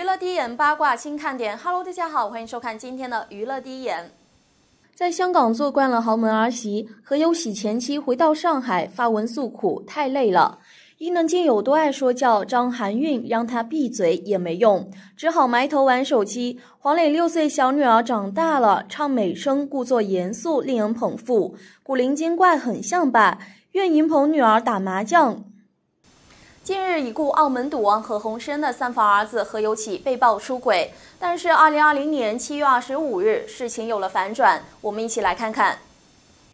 娱乐第一眼八卦新看点，Hello，大家好，欢迎收看今天的娱乐第一眼。在香港做惯了豪门儿媳，何猷喜前妻回到上海发文诉苦，太累了。伊能静有多爱说教，张含韵让她闭嘴也没用，只好埋头玩手机。黄磊六岁小女儿长大了，唱美声，故作严肃，令人捧腹。古灵精怪很像吧？岳云鹏女儿打麻将。近日，已故澳门赌王何鸿燊的三房儿子何猷启被曝出轨，但是二零二零年七月二十五日，事情有了反转。我们一起来看看。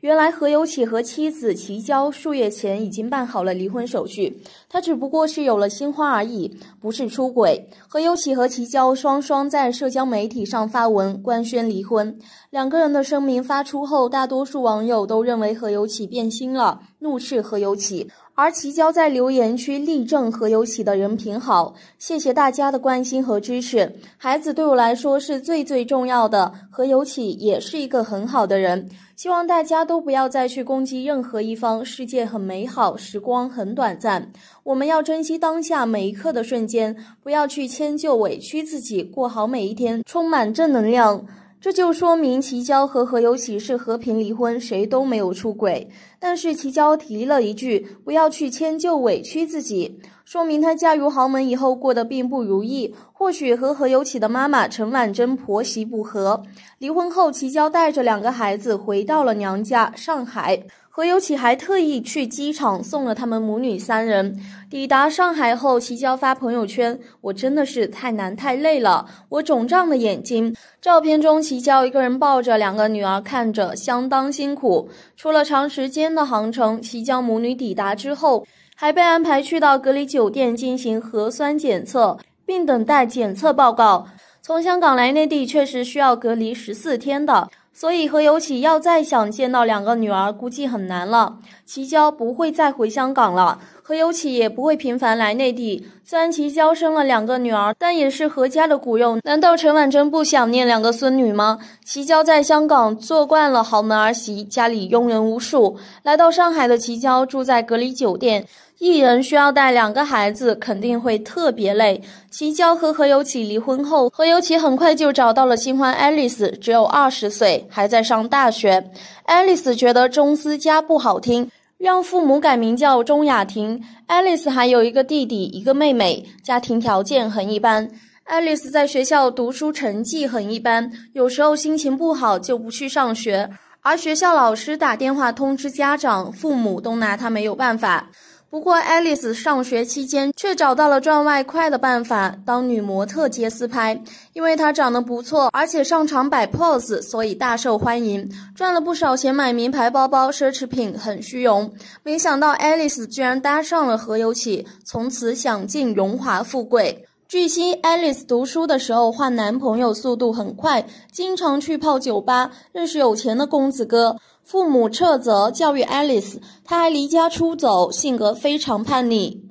原来何猷启和妻子齐娇数月前已经办好了离婚手续，他只不过是有了新欢而已，不是出轨。何猷启和齐娇双双在社交媒体上发文官宣离婚。两个人的声明发出后，大多数网友都认为何猷启变心了，怒斥何猷启。而齐娇在留言区力证何有喜的人品好，谢谢大家的关心和支持。孩子对我来说是最最重要的，何有喜也是一个很好的人。希望大家都不要再去攻击任何一方，世界很美好，时光很短暂，我们要珍惜当下每一刻的瞬间，不要去迁就委屈自己，过好每一天，充满正能量。这就说明齐娇和何有喜是和平离婚，谁都没有出轨。但是齐娇提了一句，不要去迁就委屈自己，说明她嫁入豪门以后过得并不如意，或许和何猷启的妈妈陈婉珍婆媳不和。离婚后，齐娇带着两个孩子回到了娘家上海，何猷启还特意去机场送了他们母女三人。抵达上海后，齐娇发朋友圈：“我真的是太难太累了，我肿胀的眼睛。”照片中，齐娇一个人抱着两个女儿，看着相当辛苦。除了长时间的航程，其将母女抵达之后，还被安排去到隔离酒店进行核酸检测，并等待检测报告。从香港来内地确实需要隔离十四天的，所以何友启要再想见到两个女儿，估计很难了。齐娇不会再回香港了。何猷启也不会频繁来内地。虽然其娇生了两个女儿，但也是何家的骨肉。难道陈婉珍不想念两个孙女吗？齐娇在香港做惯了豪门儿媳，家里佣人无数。来到上海的齐娇住在隔离酒店，一人需要带两个孩子，肯定会特别累。齐娇和何猷启离婚后，何猷启很快就找到了新欢 Alice，只有二十岁，还在上大学。Alice 觉得钟思佳不好听。让父母改名叫钟雅婷。爱丽丝还有一个弟弟，一个妹妹，家庭条件很一般。爱丽丝在学校读书成绩很一般，有时候心情不好就不去上学，而学校老师打电话通知家长，父母都拿她没有办法。不过，Alice 上学期间却找到了赚外快的办法，当女模特接私拍。因为她长得不错，而且上场摆 pose，所以大受欢迎，赚了不少钱，买名牌包包、奢侈品，很虚荣。没想到，Alice 居然搭上了何猷启，从此享尽荣华富贵。据悉，Alice 读书的时候换男朋友速度很快，经常去泡酒吧，认识有钱的公子哥。父母斥责教育 Alice，她还离家出走，性格非常叛逆。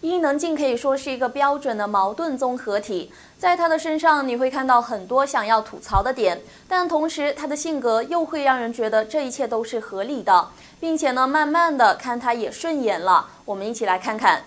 伊能静可以说是一个标准的矛盾综合体，在她的身上你会看到很多想要吐槽的点，但同时她的性格又会让人觉得这一切都是合理的，并且呢，慢慢的看她也顺眼了。我们一起来看看。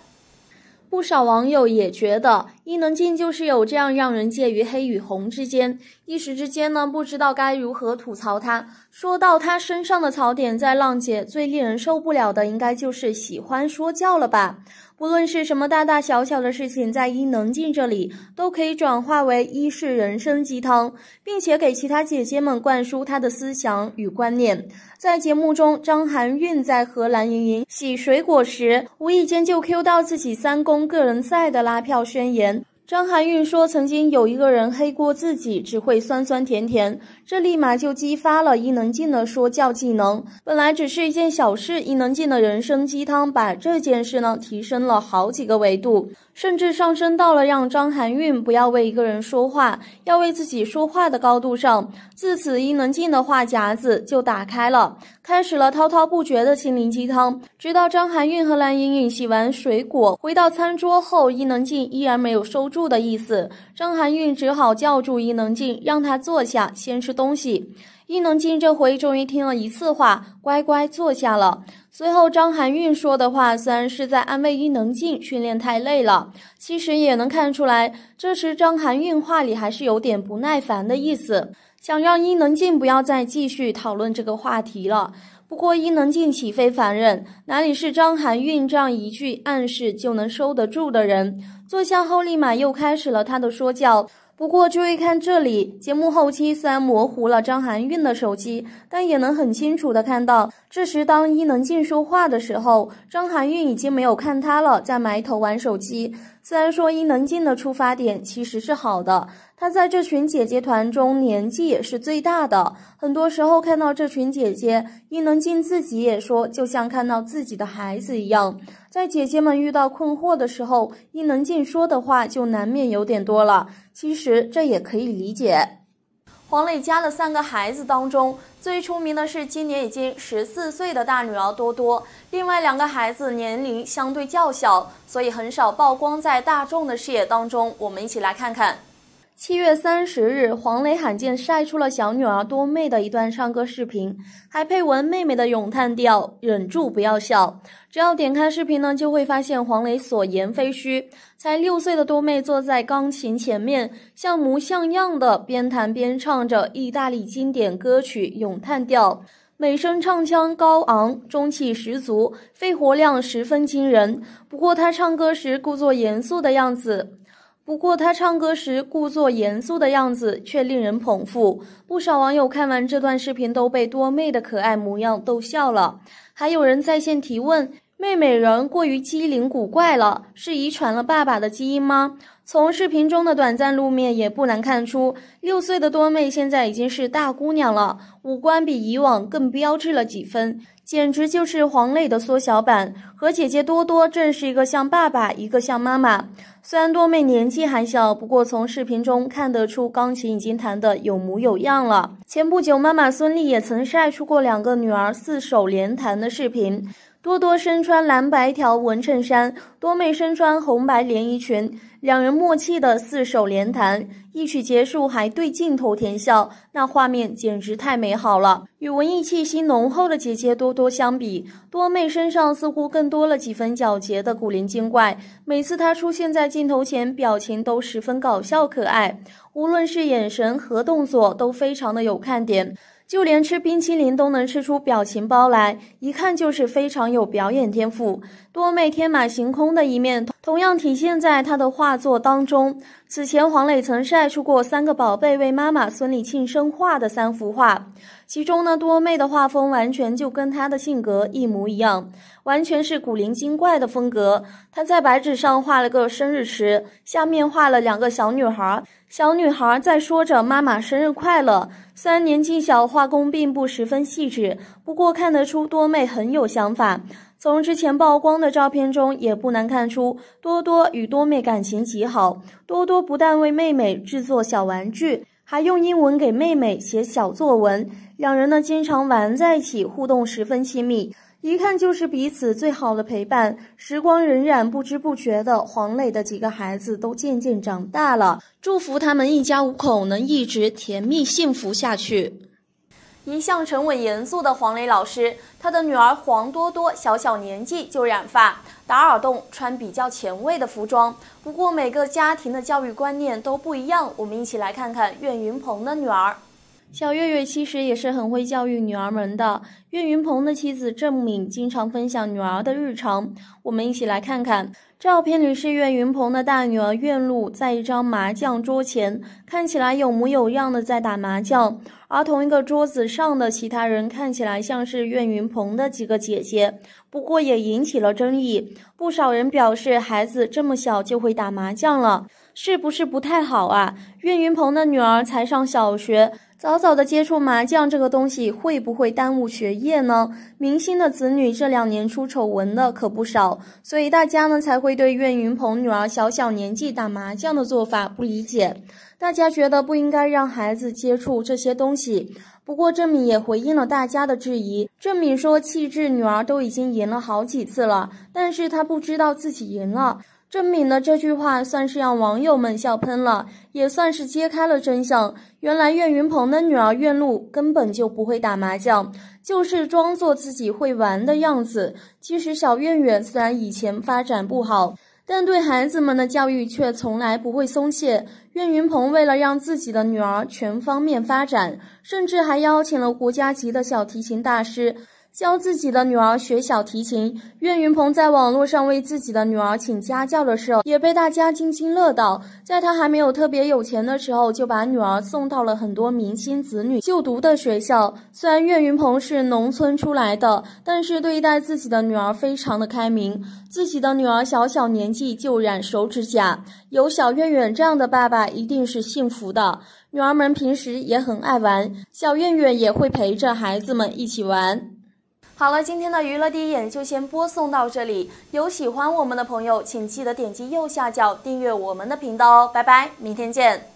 不少网友也觉得。伊能静就是有这样让人介于黑与红之间，一时之间呢不知道该如何吐槽她。说到她身上的槽点，在浪姐最令人受不了的应该就是喜欢说教了吧。不论是什么大大小小的事情，在伊能静这里都可以转化为伊是人生鸡汤，并且给其他姐姐们灌输她的思想与观念。在节目中，张含韵在和蓝盈莹洗水果时，无意间就 Q 到自己三公个人赛的拉票宣言。张含韵说：“曾经有一个人黑过自己，只会酸酸甜甜。”这立马就激发了伊能静的说教技能。本来只是一件小事，伊能静的人生鸡汤把这件事呢提升了好几个维度，甚至上升到了让张含韵不要为一个人说话，要为自己说话的高度上。自此，伊能静的话匣子就打开了，开始了滔滔不绝的心灵鸡汤，直到张含韵和蓝盈莹洗完水果回到餐桌后，伊能静依然没有收住的意思。张含韵只好叫住伊能静，让她坐下，先吃东西。伊能静这回终于听了一次话，乖乖坐下了。随后张含韵说的话虽然是在安慰伊能静，训练太累了，其实也能看出来，这时张含韵话里还是有点不耐烦的意思，想让伊能静不要再继续讨论这个话题了。不过伊能静岂非凡人，哪里是张含韵这样一句暗示就能收得住的人？坐下后，立马又开始了他的说教。不过注意看这里，节目后期虽然模糊了张含韵的手机，但也能很清楚的看到，这时当伊能静说话的时候，张含韵已经没有看他了，在埋头玩手机。虽然说伊能静的出发点其实是好的。她在这群姐姐团中年纪也是最大的。很多时候看到这群姐姐，伊能静自己也说，就像看到自己的孩子一样。在姐姐们遇到困惑的时候，伊能静说的话就难免有点多了。其实这也可以理解。黄磊家的三个孩子当中，最出名的是今年已经十四岁的大女儿多多，另外两个孩子年龄相对较小，所以很少曝光在大众的视野当中。我们一起来看看。七月三十日，黄磊罕见晒出了小女儿多妹的一段唱歌视频，还配文“妹妹的咏叹调，忍住不要笑”。只要点开视频呢，就会发现黄磊所言非虚。才六岁的多妹坐在钢琴前面，像模像样的边弹边唱着意大利经典歌曲《咏叹调》，美声唱腔高昂，中气十足，肺活量十分惊人。不过她唱歌时故作严肃的样子。不过，他唱歌时故作严肃的样子却令人捧腹。不少网友看完这段视频都被多妹的可爱模样逗笑了，还有人在线提问：“妹妹人过于机灵古怪了，是遗传了爸爸的基因吗？”从视频中的短暂露面也不难看出，六岁的多妹现在已经是大姑娘了，五官比以往更标致了几分。简直就是黄磊的缩小版，和姐姐多多，正是一个像爸爸，一个像妈妈。虽然多妹年纪还小，不过从视频中看得出，钢琴已经弹得有模有样了。前不久，妈妈孙俪也曾晒出过两个女儿四手联弹的视频。多多身穿蓝白条纹衬衫，多妹身穿红白连衣裙，两人默契的四手联弹，一曲结束还对镜头甜笑，那画面简直太美好了。与文艺气息浓厚的姐姐多多相比，多妹身上似乎更多了几分皎洁的古灵精怪。每次她出现在镜头前，表情都十分搞笑可爱，无论是眼神和动作都非常的有看点。就连吃冰淇淋都能吃出表情包来，一看就是非常有表演天赋。多妹天马行空的一面，同样体现在她的画作当中。此前，黄磊曾晒出过三个宝贝为妈妈孙丽庆生画的三幅画，其中呢，多妹的画风完全就跟她的性格一模一样，完全是古灵精怪的风格。她在白纸上画了个生日池，下面画了两个小女孩，小女孩在说着“妈妈生日快乐”。虽然年纪小，画工并不十分细致，不过看得出多妹很有想法。从之前曝光的照片中，也不难看出多多与多妹感情极好。多多不但为妹妹制作小玩具，还用英文给妹妹写小作文。两人呢，经常玩在一起，互动十分亲密，一看就是彼此最好的陪伴。时光荏苒，不知不觉的，黄磊的几个孩子都渐渐长大了。祝福他们一家五口能一直甜蜜幸福下去。一向沉稳严肃的黄磊老师，他的女儿黄多多小小年纪就染发、打耳洞、穿比较前卫的服装。不过每个家庭的教育观念都不一样，我们一起来看看岳云鹏的女儿小岳岳，其实也是很会教育女儿们的。岳云鹏的妻子郑敏经常分享女儿的日常，我们一起来看看。照片里是岳云鹏的大女儿岳麓在一张麻将桌前，看起来有模有样的在打麻将。而同一个桌子上的其他人看起来像是岳云鹏的几个姐姐，不过也引起了争议。不少人表示，孩子这么小就会打麻将了，是不是不太好啊？岳云鹏的女儿才上小学，早早的接触麻将这个东西，会不会耽误学业呢？明星的子女这两年出丑闻的可不少，所以大家呢才会对岳云鹏女儿小小年纪打麻将的做法不理解。大家觉得不应该让孩子接触这些东西。不过郑敏也回应了大家的质疑。郑敏说：“气质女儿都已经赢了好几次了，但是她不知道自己赢了。”郑敏的这句话算是让网友们笑喷了，也算是揭开了真相。原来岳云鹏的女儿岳露根本就不会打麻将，就是装作自己会玩的样子。其实小岳岳虽然以前发展不好。但对孩子们的教育却从来不会松懈。岳云鹏为了让自己的女儿全方面发展，甚至还邀请了国家级的小提琴大师。教自己的女儿学小提琴，岳云鹏在网络上为自己的女儿请家教的时候，也被大家津津乐道。在他还没有特别有钱的时候，就把女儿送到了很多明星子女就读的学校。虽然岳云鹏是农村出来的，但是对待自己的女儿非常的开明。自己的女儿小小年纪就染手指甲，有小岳月这样的爸爸，一定是幸福的。女儿们平时也很爱玩，小月月也会陪着孩子们一起玩。好了，今天的娱乐第一眼就先播送到这里。有喜欢我们的朋友，请记得点击右下角订阅我们的频道哦。拜拜，明天见。